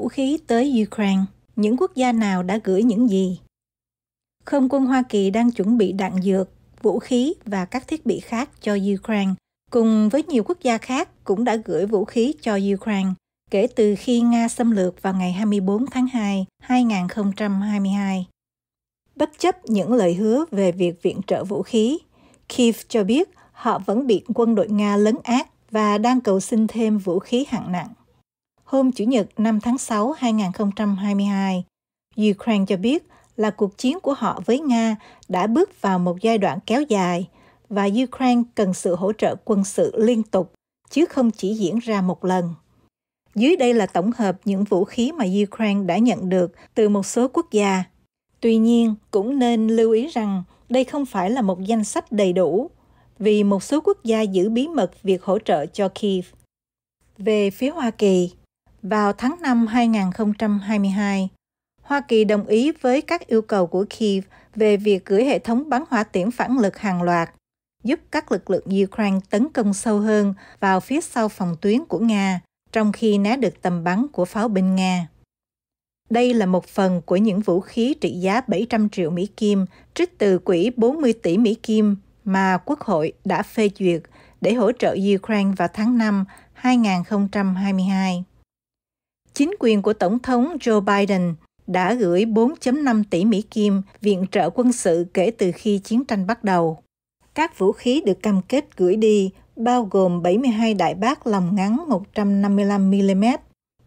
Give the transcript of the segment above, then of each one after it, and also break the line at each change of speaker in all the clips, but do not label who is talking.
vũ khí tới Ukraine? Những quốc gia nào đã gửi những gì? Không quân Hoa Kỳ đang chuẩn bị đạn dược, vũ khí và các thiết bị khác cho Ukraine, cùng với nhiều quốc gia khác cũng đã gửi vũ khí cho Ukraine kể từ khi Nga xâm lược vào ngày 24 tháng 2, 2022. Bất chấp những lời hứa về việc viện trợ vũ khí, Kiev cho biết họ vẫn bị quân đội Nga lấn át và đang cầu xin thêm vũ khí hạng nặng hôm Chủ nhật 5 tháng 6 2022. Ukraine cho biết là cuộc chiến của họ với Nga đã bước vào một giai đoạn kéo dài và Ukraine cần sự hỗ trợ quân sự liên tục chứ không chỉ diễn ra một lần. Dưới đây là tổng hợp những vũ khí mà Ukraine đã nhận được từ một số quốc gia. Tuy nhiên, cũng nên lưu ý rằng đây không phải là một danh sách đầy đủ, vì một số quốc gia giữ bí mật việc hỗ trợ cho Kiev. Về phía Hoa Kỳ, vào tháng 5 2022, Hoa Kỳ đồng ý với các yêu cầu của Kiev về việc gửi hệ thống bắn hỏa tiễn phản lực hàng loạt, giúp các lực lượng Ukraine tấn công sâu hơn vào phía sau phòng tuyến của Nga, trong khi né được tầm bắn của pháo binh Nga. Đây là một phần của những vũ khí trị giá 700 triệu Mỹ Kim trích từ quỹ 40 tỷ Mỹ Kim mà Quốc hội đã phê duyệt để hỗ trợ Ukraine vào tháng 5 2022 chính quyền của Tổng thống Joe Biden đã gửi 4.5 tỷ Mỹ Kim viện trợ quân sự kể từ khi chiến tranh bắt đầu. Các vũ khí được cam kết gửi đi bao gồm 72 đại bác lòng ngắn 155mm,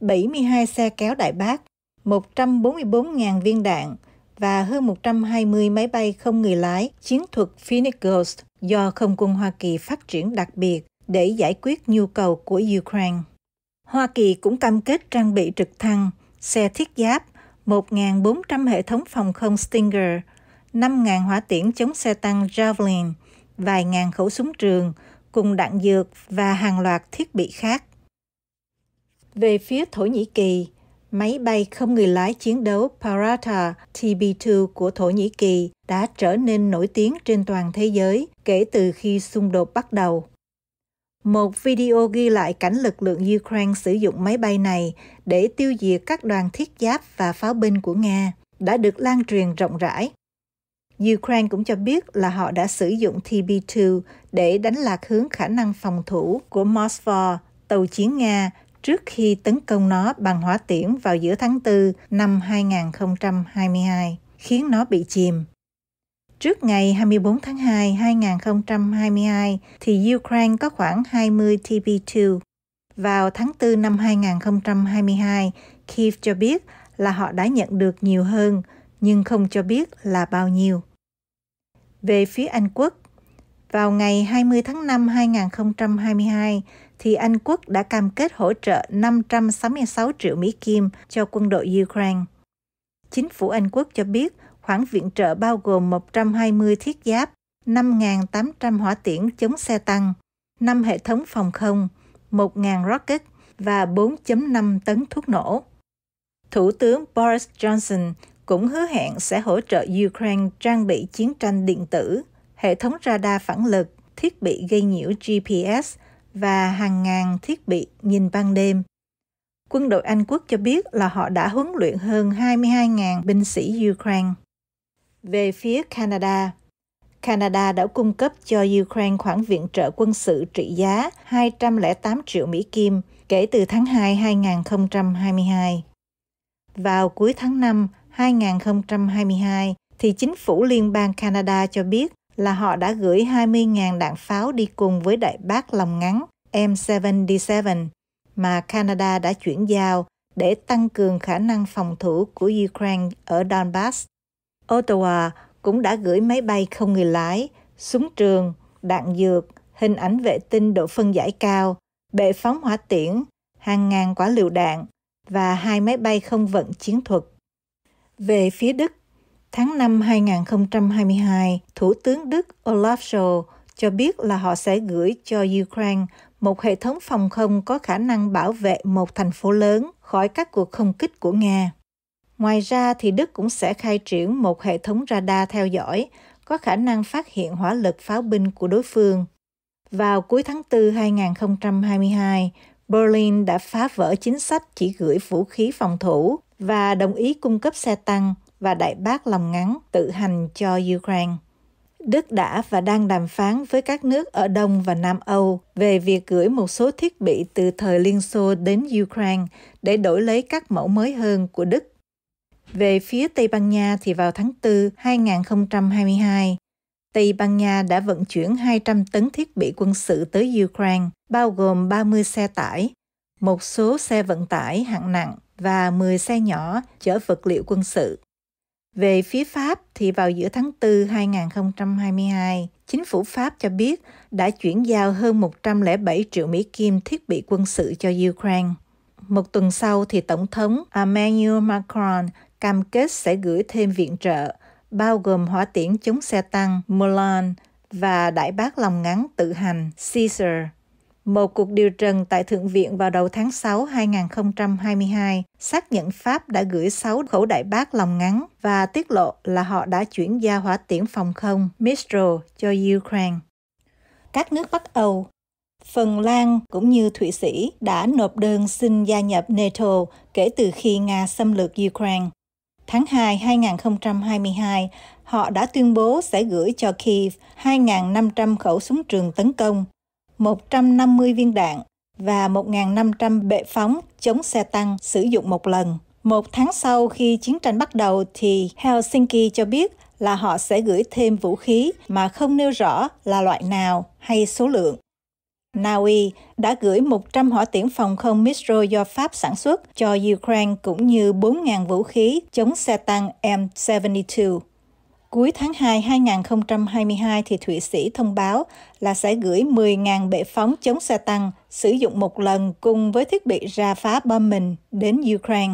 72 xe kéo đại bác, 144.000 viên đạn và hơn 120 máy bay không người lái chiến thuật Phoenix Ghost do Không quân Hoa Kỳ phát triển đặc biệt để giải quyết nhu cầu của Ukraine. Hoa Kỳ cũng cam kết trang bị trực thăng, xe thiết giáp, 1.400 hệ thống phòng không Stinger, 5.000 hỏa tiễn chống xe tăng Javelin, vài ngàn khẩu súng trường, cùng đạn dược và hàng loạt thiết bị khác. Về phía Thổ Nhĩ Kỳ, máy bay không người lái chiến đấu Parata TB2 của Thổ Nhĩ Kỳ đã trở nên nổi tiếng trên toàn thế giới kể từ khi xung đột bắt đầu. Một video ghi lại cảnh lực lượng Ukraine sử dụng máy bay này để tiêu diệt các đoàn thiết giáp và pháo binh của Nga đã được lan truyền rộng rãi. Ukraine cũng cho biết là họ đã sử dụng TB2 để đánh lạc hướng khả năng phòng thủ của Moscow, tàu chiến Nga, trước khi tấn công nó bằng hỏa tiễn vào giữa tháng 4 năm 2022, khiến nó bị chìm. Trước ngày 24 tháng 2, 2022 thì Ukraine có khoảng 20 TB2. Vào tháng 4 năm 2022, Kiev cho biết là họ đã nhận được nhiều hơn, nhưng không cho biết là bao nhiêu. Về phía Anh Quốc, vào ngày 20 tháng 5 2022 thì Anh Quốc đã cam kết hỗ trợ 566 triệu Mỹ Kim cho quân đội Ukraine. Chính phủ Anh Quốc cho biết Khoản viện trợ bao gồm 120 thiết giáp, 5.800 hỏa tiễn chống xe tăng, 5 hệ thống phòng không, 1.000 rocket và 4.5 tấn thuốc nổ. Thủ tướng Boris Johnson cũng hứa hẹn sẽ hỗ trợ Ukraine trang bị chiến tranh điện tử, hệ thống radar phản lực, thiết bị gây nhiễu GPS và hàng ngàn thiết bị nhìn ban đêm. Quân đội Anh quốc cho biết là họ đã huấn luyện hơn 22.000 binh sĩ Ukraine. Về phía Canada, Canada đã cung cấp cho Ukraine khoản viện trợ quân sự trị giá 208 triệu Mỹ Kim kể từ tháng 2 2022. Vào cuối tháng 5 2022, thì chính phủ liên bang Canada cho biết là họ đã gửi 20.000 đạn pháo đi cùng với đại bác lòng ngắn M77 D mà Canada đã chuyển giao để tăng cường khả năng phòng thủ của Ukraine ở Donbass Ottawa cũng đã gửi máy bay không người lái, súng trường, đạn dược, hình ảnh vệ tinh độ phân giải cao, bệ phóng hỏa tiễn, hàng ngàn quả lựu đạn và hai máy bay không vận chiến thuật. Về phía Đức, tháng 5 2022, Thủ tướng Đức Olaf Scholz cho biết là họ sẽ gửi cho Ukraine một hệ thống phòng không có khả năng bảo vệ một thành phố lớn khỏi các cuộc không kích của Nga. Ngoài ra thì Đức cũng sẽ khai triển một hệ thống radar theo dõi có khả năng phát hiện hỏa lực pháo binh của đối phương. Vào cuối tháng 4 2022, Berlin đã phá vỡ chính sách chỉ gửi vũ khí phòng thủ và đồng ý cung cấp xe tăng và đại bác lòng ngắn tự hành cho Ukraine. Đức đã và đang đàm phán với các nước ở Đông và Nam Âu về việc gửi một số thiết bị từ thời Liên Xô đến Ukraine để đổi lấy các mẫu mới hơn của Đức về phía Tây Ban Nha thì vào tháng 4 2022, Tây Ban Nha đã vận chuyển 200 tấn thiết bị quân sự tới Ukraine, bao gồm 30 xe tải, một số xe vận tải hạng nặng và 10 xe nhỏ chở vật liệu quân sự. Về phía Pháp thì vào giữa tháng 4 2022, chính phủ Pháp cho biết đã chuyển giao hơn 107 triệu Mỹ Kim thiết bị quân sự cho Ukraine. Một tuần sau thì Tổng thống Emmanuel Macron cam kết sẽ gửi thêm viện trợ, bao gồm hỏa tiễn chống xe tăng Mulan và đại bác lòng ngắn tự hành Caesar. Một cuộc điều trần tại Thượng viện vào đầu tháng 6 2022 xác nhận Pháp đã gửi 6 khẩu đại bác lòng ngắn và tiết lộ là họ đã chuyển giao hỏa tiễn phòng không Mistral cho Ukraine. Các nước Bắc Âu Phần Lan cũng như Thụy Sĩ đã nộp đơn xin gia nhập NATO kể từ khi Nga xâm lược Ukraine. Tháng 2 2022, họ đã tuyên bố sẽ gửi cho Kiev 2.500 khẩu súng trường tấn công, 150 viên đạn và 1.500 bệ phóng chống xe tăng sử dụng một lần. Một tháng sau khi chiến tranh bắt đầu thì Helsinki cho biết là họ sẽ gửi thêm vũ khí mà không nêu rõ là loại nào hay số lượng. Na Uy đã gửi 100 hỏa tiễn phòng không Mistral do Pháp sản xuất cho Ukraine cũng như 4.000 vũ khí chống xe tăng M72. Cuối tháng 2 2022 thì Thụy Sĩ thông báo là sẽ gửi 10.000 bệ phóng chống xe tăng sử dụng một lần cùng với thiết bị ra phá bom mình đến Ukraine.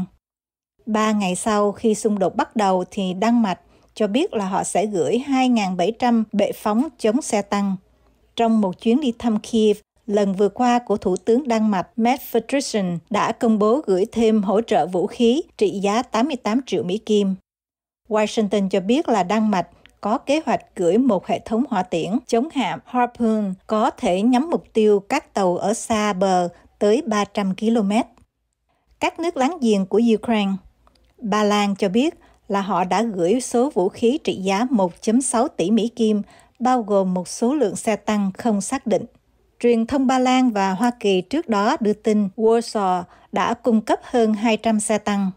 Ba ngày sau khi xung đột bắt đầu thì Đan Mạch cho biết là họ sẽ gửi 2.700 bệ phóng chống xe tăng. Trong một chuyến đi thăm Kiev, lần vừa qua của Thủ tướng Đan Mạch Matt Fredriksen đã công bố gửi thêm hỗ trợ vũ khí trị giá 88 triệu Mỹ Kim. Washington cho biết là Đan Mạch có kế hoạch gửi một hệ thống hỏa tiễn chống hạm Harpoon có thể nhắm mục tiêu các tàu ở xa bờ tới 300 km. Các nước láng giềng của Ukraine, Ba Lan cho biết là họ đã gửi số vũ khí trị giá 1.6 tỷ Mỹ Kim, bao gồm một số lượng xe tăng không xác định. Truyền thông Ba Lan và Hoa Kỳ trước đó đưa tin Warsaw đã cung cấp hơn 200 xe tăng.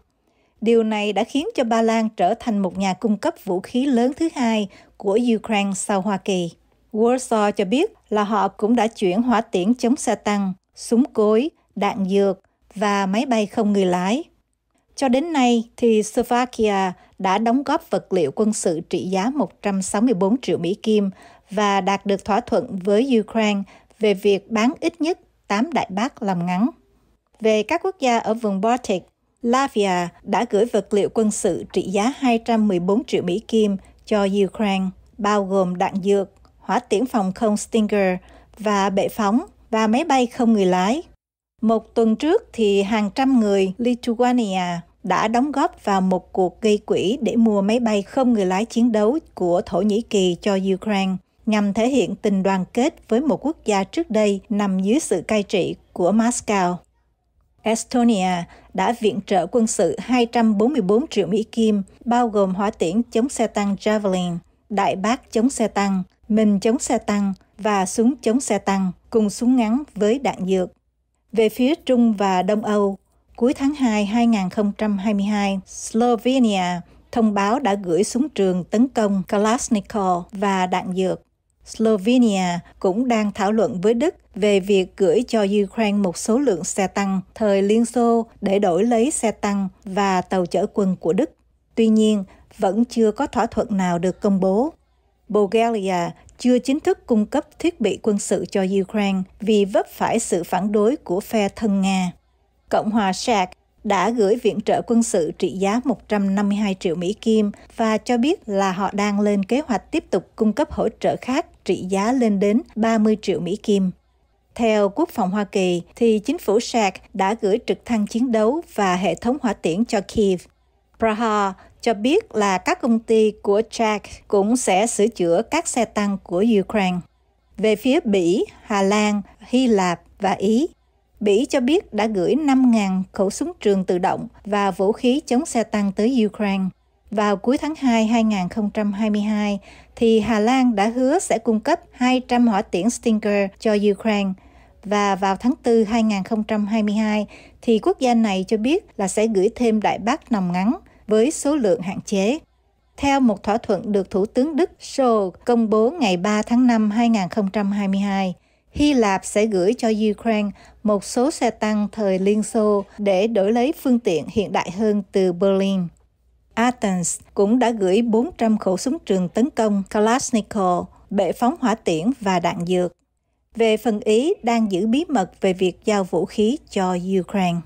Điều này đã khiến cho Ba Lan trở thành một nhà cung cấp vũ khí lớn thứ hai của Ukraine sau Hoa Kỳ. Warsaw cho biết là họ cũng đã chuyển hỏa tiễn chống xe tăng, súng cối, đạn dược và máy bay không người lái. Cho đến nay thì Slovakia đã đóng góp vật liệu quân sự trị giá 164 triệu Mỹ Kim và đạt được thỏa thuận với Ukraine về việc bán ít nhất 8 đại bác làm ngắn. Về các quốc gia ở vùng Baltic, Latvia đã gửi vật liệu quân sự trị giá 214 triệu Mỹ Kim cho Ukraine, bao gồm đạn dược, hỏa tiễn phòng không Stinger và bệ phóng và máy bay không người lái. Một tuần trước thì hàng trăm người Lithuania đã đóng góp vào một cuộc gây quỹ để mua máy bay không người lái chiến đấu của Thổ Nhĩ Kỳ cho Ukraine nhằm thể hiện tình đoàn kết với một quốc gia trước đây nằm dưới sự cai trị của Moscow. Estonia đã viện trợ quân sự 244 triệu Mỹ Kim, bao gồm hỏa tiễn chống xe tăng Javelin, đại bác chống xe tăng, mình chống xe tăng và súng chống xe tăng cùng súng ngắn với đạn dược. Về phía Trung và Đông Âu, cuối tháng 2 2022, Slovenia thông báo đã gửi súng trường tấn công Kalashnikov và đạn dược Slovenia cũng đang thảo luận với Đức về việc gửi cho Ukraine một số lượng xe tăng thời Liên Xô để đổi lấy xe tăng và tàu chở quân của Đức. Tuy nhiên, vẫn chưa có thỏa thuận nào được công bố. Bulgaria chưa chính thức cung cấp thiết bị quân sự cho Ukraine vì vấp phải sự phản đối của phe thân Nga. Cộng hòa Séc đã gửi viện trợ quân sự trị giá 152 triệu Mỹ Kim và cho biết là họ đang lên kế hoạch tiếp tục cung cấp hỗ trợ khác trị giá lên đến 30 triệu Mỹ Kim. Theo Quốc phòng Hoa Kỳ, thì chính phủ Shaq đã gửi trực thăng chiến đấu và hệ thống hỏa tiễn cho Kiev. Praha cho biết là các công ty của Czech cũng sẽ sửa chữa các xe tăng của Ukraine. Về phía Bỉ, Hà Lan, Hy Lạp và Ý, Bỉ cho biết đã gửi 5.000 khẩu súng trường tự động và vũ khí chống xe tăng tới Ukraine. Vào cuối tháng 2 2022, thì Hà Lan đã hứa sẽ cung cấp 200 hỏa tiễn Stinger cho Ukraine. Và vào tháng 4 2022, thì quốc gia này cho biết là sẽ gửi thêm đại bác nòng ngắn với số lượng hạn chế. Theo một thỏa thuận được Thủ tướng Đức Scholz công bố ngày 3 tháng 5 2022, Hy Lạp sẽ gửi cho Ukraine một số xe tăng thời Liên Xô để đổi lấy phương tiện hiện đại hơn từ Berlin. Athens cũng đã gửi 400 khẩu súng trường tấn công Kalashnikov, bệ phóng hỏa tiễn và đạn dược. Về phần Ý đang giữ bí mật về việc giao vũ khí cho Ukraine.